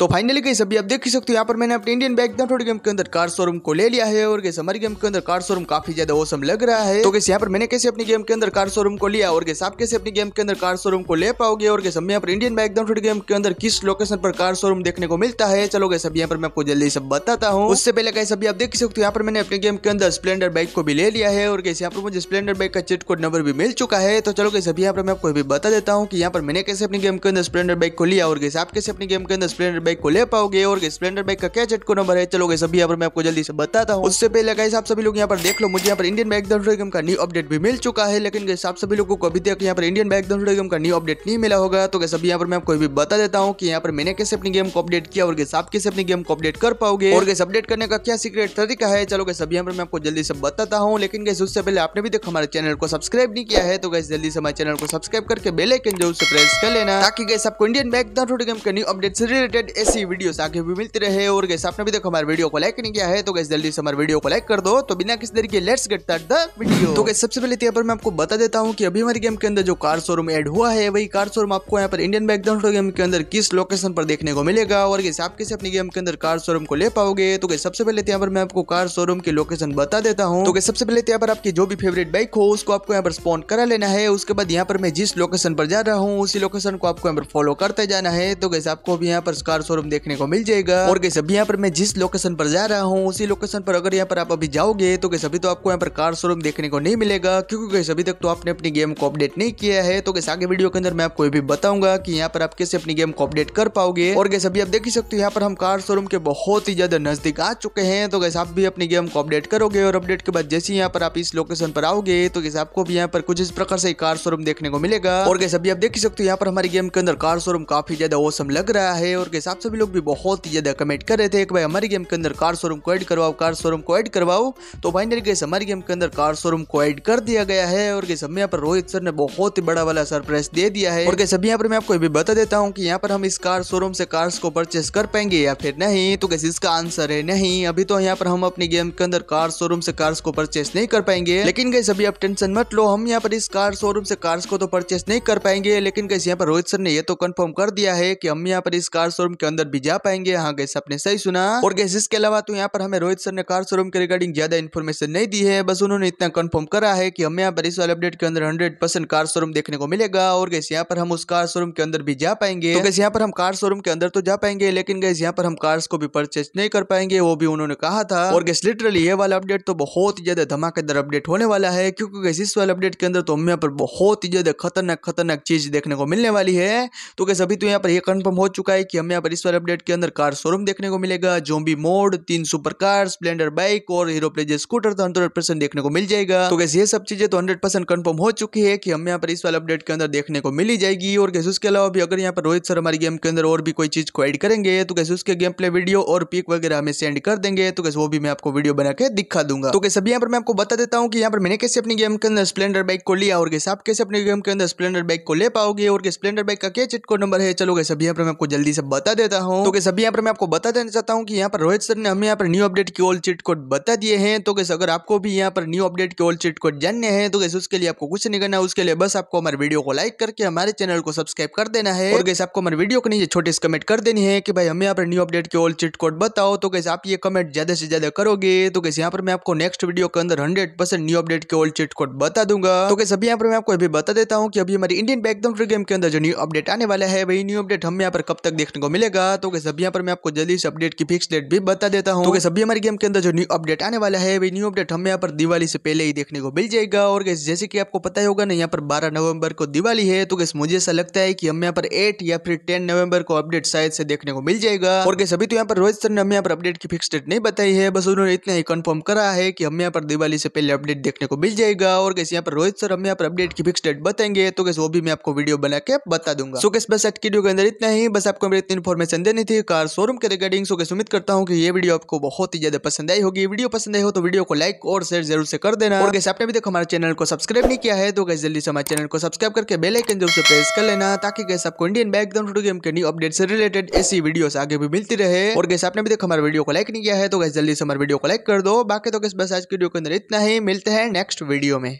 तो फाइनली कैसे अभी आप देख ही सकते हो यहाँ पर मैंने अपने इंडियन बैग थोड़ी गेम के अंदर कार शोरूम को ले लिया है और कैसे हमारे गेम के अंदर कार शोरूम काफी ज्यादा ओसम लग रहा है तो कैसे यहाँ पर मैंने कैसे अपनी गेम के अंदर कार शोरूम को लिया और कैसे आप कैसे अपनी गेम के अंदर कार शोरूम को ले पाओगे और कैसे यहाँ पर इंडियन बैग थोड़ी गेम के अंदर किस लोकेशन पर कार शोरूम देखने को मिलता है चलो कैसे अभी यहाँ पर मैं आपको जल्दी सब बताता हूँ उससे पहले कैसे अभी आप देख सकते हो यहाँ पर मैंने अपने गेम के अंदर स्प्लेंडर बाइक को भी ले लिया है और कैसे यहाँ पर मुझे स्प्लेंडर बाइक का चिट कोड नंबर भी मिल चुका है तो चलो कैसे अभी यहाँ पर मैं आपको बता देता हूँ कि यहाँ पर मैंने कैसे अपनी गेम के अंदर स्प्लेंडर बाइक को लिया और कैसे आप कैसे अपने गेम के अंदर स्प्लेंडर बाइक को ले पाओगे और स्प्लेंडर बाइक का क्या चटको नंबर है चलोगे सभी यहाँ पर मैं आपको जल्दी से बताता हूँ उससे पहले गाइस आप सभी लोग यहाँ पर देख लो मुझे यहाँ पर इंडियन बाइक दम का न्यू अपडेट भी मिल चुका है लेकिन आप सभी लोगों को अभी तक यहाँ पर इंडियन बाइक दम का न्यू अपडेट नहीं मिला होगा तो गैस यहाँ पर मैं आपको भी बता देता हूँ की यहाँ पर मैंने कैसे अपनी गेम को अपडेट किया और आप कैसे अपनी गेम को अपडेट कर पाओगे और गैस अपडेट करने का क्या सीक्रेट तरीका है चलो गैस यहाँ पर मैं आपको जल्दी से बताता हूँ लेकिन गैस उससे पहले आपने भी देखो हमारे चैनल को सब्सक्राइब नहीं किया है तो गैस जल्दी से हमारे चैनल को सब्सक्राइब करके बेलाइकन जरूर से प्रेस कर लेना ताकि गैस आपको इंडियन बाइक गेम का न्यू अपडेट से रिलेटेड ऐसी वीडियो आगे भी मिलती रहे और गैस आपने अभी तक हमारे वीडियो को लाइक नहीं किया है तो गैस जल्दी से हमारे वीडियो को लाइक कर दो तो बिना किसी तरीके let's get that the video तो गैस सबसे पहले तो यहाँ पर मैं आपको बता देता हूँ की अभी हमारे गेम के अंदर जो कार शोरूम एड हुआ है वही कार शोरूम आपको यहाँ पर इंडियन बैकग्राउंड गेम के अंदर किस लोकेशन पर देखने को मिलेगा और गैस आप किसी अपने गेम के अंदर कार शोरूम को ले पाओगे तो गैस सबसे पहले तो यहाँ पर मैं आपको कार शोरूम की लोकेशन बता देता हूँ तो सबसे पहले तो यहाँ पर आपकी जो भी फेवरेट बाइक हो उसको आपको यहाँ पर स्पॉन करा लेना है उसके बाद यहाँ पर मैं जिस लोकेशन पर जा रहा हूँ उसी लोकेशन को आपको यहाँ पर फॉलो करते जाना है तो गैस आपको भी यहाँ पर कार शोरूम देखने को मिल जाएगा और कैसे अभी यहाँ पर मैं जिस लोकेशन पर जा रहा हूँ उसी लोकेशन पर अगर यहाँ पर आप अभी जाओगे तो कैसे अभी तो आपको यहाँ पर कार शोरूम देखने को नहीं मिलेगा क्योंकि कैसे अभी तक तो आपने अपनी गेम को अपडेट नहीं किया है तो कैसे आगे वीडियो के अंदर मैं आपको ये भी बताऊंगा की यहाँ पर आप कैसे अपनी गेम को अपडेट कर पाओगे और कैसे अभी आप देख ही सकते हो यहाँ पर हम कार शोरूम के बहुत ही ज्यादा नजदीक आ चुके हैं तो कैसे आप भी अपनी गेम को अपडेट करोगे और अपडेट के बाद जैसे यहाँ पर आप इस लोकेशन पर आओगे तो कैसे आपको भी यहाँ पर कुछ इस प्रकार से कार शोरूम देखने को मिलेगा और कैसे अभी आप देख सकते हो यहाँ पर हमारी गेम के अंदर कार शोरूम काफी ज्यादा औसम लग रहा है और कैसे आप सभी लोग भी बहुत ही ज़्यादा कमेंट कर रहे थे कि भाई हमारे गेम के अंदर कार शोरूम को ऐड करवाओ कार शोरूम को ऐड करवाओ तो फाइनली गैस हमारे गेम के अंदर कार शोरूम को ऐड कर दिया गया है और गैस हमें यहाँ पर रोहित सर ने बहुत ही बड़ा वाला सरप्राइज दे दिया है और गैस अभी यहाँ पर मैं आपको ये भी बता देता हूँ कि यहाँ पर हम इस कार शोरूम से कार्स को परचेस कर पाएंगे या फिर नहीं तो गैस इसका आंसर है नहीं अभी तो यहाँ पर हम अपने गेम के अंदर कार शोरूम से कार्स को परचेस नहीं कर पाएंगे लेकिन गैस अभी आप टेंशन मत लो हम यहाँ पर इस कार शोरूम से कार्स को तो परचेस नहीं कर पाएंगे लेकिन गैस यहाँ पर रोहित सर ने यह तो कन्फर्म कर दिया है कि हम यहाँ पर इस कार शोरूम के के अंदर भी जा पाएंगे हाँ गैस आपने सही सुना और गैस इसके अलावा तो यहाँ पर हमें रोहित सर ने कार शोरूम के रिगार्डिंग ज्यादा इन्फॉर्मेशन नहीं दी है बस उन्होंने इतना कन्फर्म करा है की हमें यहाँ पर इस वाले अपडेट के अंदर हंड्रेड परसेंट कार शोरूम देखने को मिलेगा और गैस यहाँ पर हम उस कार शोरूम के अंदर भी जा पाएंगे गैस तो यहाँ पर हम कार शोरूम के अंदर तो जा पाएंगे लेकिन गैस यहाँ पर हम कार्स को भी परचेज नहीं कर पाएंगे वो भी उन्होंने कहा था और गैस लिटरली ये वाला अपडेट तो बहुत ही ज्यादा धमाकेदार अपडेट होने वाला है क्योंकि गैस इस वाले अपडेट के अंदर तो हमें यहाँ पर बहुत ही ज्यादा खतरनाक खतरनाक चीज देखने को मिलने वाली है तो गैस अभी तो यहाँ पर यह कन्फर्म हो चुका है कि हम यहाँ पर इस वाले अपडेट के अंदर कार शोरूम देखने को मिलेगा जोबी मोड तीन सुपर कार स्प्लेंडर बाइक और हीरो प्लेजर स्कूटर तो हंड्रेड परसेंट देखने को मिल जाएगा तो कैसे ये सब चीजें तो हंड्रेड परसेंट कन्फर्म हो चुकी है कि हम यहाँ पर इस वाले अपडेट के अंदर देखने को मिली जाएगी और कैसे उसके अलावा भी अगर यहाँ पर रोहित सर हमारी गेम के अंदर और भी कोई चीज को एड करेंगे तो कैसे उसके गेम प्ले वीडियो और पिक वगैरह हमें सेंड कर देंगे तो कैसे वो भी मैं आपको वीडियो बना के दिखा दूंगा तो कैसे यहाँ पर मैं आपको बता देता हूँ कि यहाँ पर मैंने कैसे अपनी गेम के अंदर स्प्लेंडर बाइक को लिया और कैसे आप कैसे अपने गेम के अंदर स्प्लेंडर बाइक को ले पाओगे और स्प्लेंडर बाइक का क्या चिटको नंबर है चलो कैसे यहाँ पर मैं आपको जल्दी से बता दे देता हूँ तो कैसे अभी यहाँ पर मैं आपको बता देना चाहता हूँ कि यहाँ पर रोहित सर ने हमें यहाँ पर न्यू अपडेट की ओल्ड चिट कोड बता दिए हैं तो कैसे अगर आपको भी यहाँ पर न्यू अपडेट के ओल्ड चिट कोड जानने हैं तो कैसे उसके लिए आपको कुछ नहीं करना उसके लिए बस आपको हमारे वीडियो को लाइक करके हमारे चैनल को सब्सक्राइब कर देना है और कैसे आपको हमारे वीडियो को नीचे छोटे से कमेंट कर देनी है कि भाई हमें यहाँ पर न्यू अपडेट के ओल्ड चिट कोड बताओ तो कैसे आप ये कमेंट ज्यादा से ज्यादा करोगे तो कैसे यहाँ पर मैं आपको नेक्स्ट वीडियो के अंदर हंड्रेड परसेंट न्यू अपडेट के ओल्ड चिट कोड बता दूंगा तो कैसे अभी यहाँ पर मैं आपको अभी बता देता हूँ कि अभी हमारी इंडियन बैकदम फ्री गेम के अंदर जो न्यू अपडेट आने वाला है वही न्यू अपडेट हमें यहाँ पर कब तक देखने को मिलेगा मिलेगा तो कैसे यहाँ पर मैं आपको जल्दी से अपडेट की फिक्स डेट भी बता देता हूँ तो कैसे हमारे गेम के अंदर जो न्यू अपडेट आने वाला है वही न्यू अपडेट हमें यहाँ पर दिवाली से पहले ही देखने को मिल जाएगा और कैसे जैसे कि आपको पता ही होगा ना यहाँ पर बारह नवंबर को दिवाली है तो कैसे मुझे ऐसा लगता है कि हम यहाँ पर एट या फिर टेन नवंबर को अपडेट शायद से देखने को मिल जाएगा और कैसे अभी तो यहाँ पर रोहित सर ने हमें यहाँ पर अपडेट की फिक्स डेट नहीं बताई है बस उन्होंने इतना ही कन्फर्म करा है कि हम यहाँ पर दिवाली से पहले अपडेट देखने को मिल जाएगा और कैसे यहाँ पर रोहित सर हम यहाँ पर अपडेट की फिक्स डेट बताएंगे तो कैसे वो भी मैं आपको वीडियो बना के बता दूंगा सो कैसे बस आज वीडियो के अंदर इतना ही बस आपको मेरे इतनी इन्फॉर्मेशन देनी थी कार शोरूम के रिगार्डिंग सो के सुमित करता हूँ कि ये वीडियो आपको बहुत ही ज्यादा पसंद आई होगी वीडियो पसंद आई हो तो वीडियो को लाइक और शेयर जरूर से कर देना और कैसे आपने भी देखो हमारे चैनल को सब्सक्राइब नहीं किया है तो कैसे जल्दी से हमारे चैनल को सब्सक्राइब करके बेलाइकन जरूर से प्रेस कर लेना ताकि कैसे आपको इंडियन बैक ग्राउंड गेम के न्यू अपडेट से रिलेटेड ऐसी वीडियो आगे भी मिलती रहे और कैसे आपने भी देखो हमारे वीडियो को लाइक नहीं किया है तो कैसे जल्दी से हमारे वीडियो को लाइक कर दो बाकी तो कैसे बस आज वीडियो के अंदर इतना ही मिलते हैं नेक्स्ट वीडियो में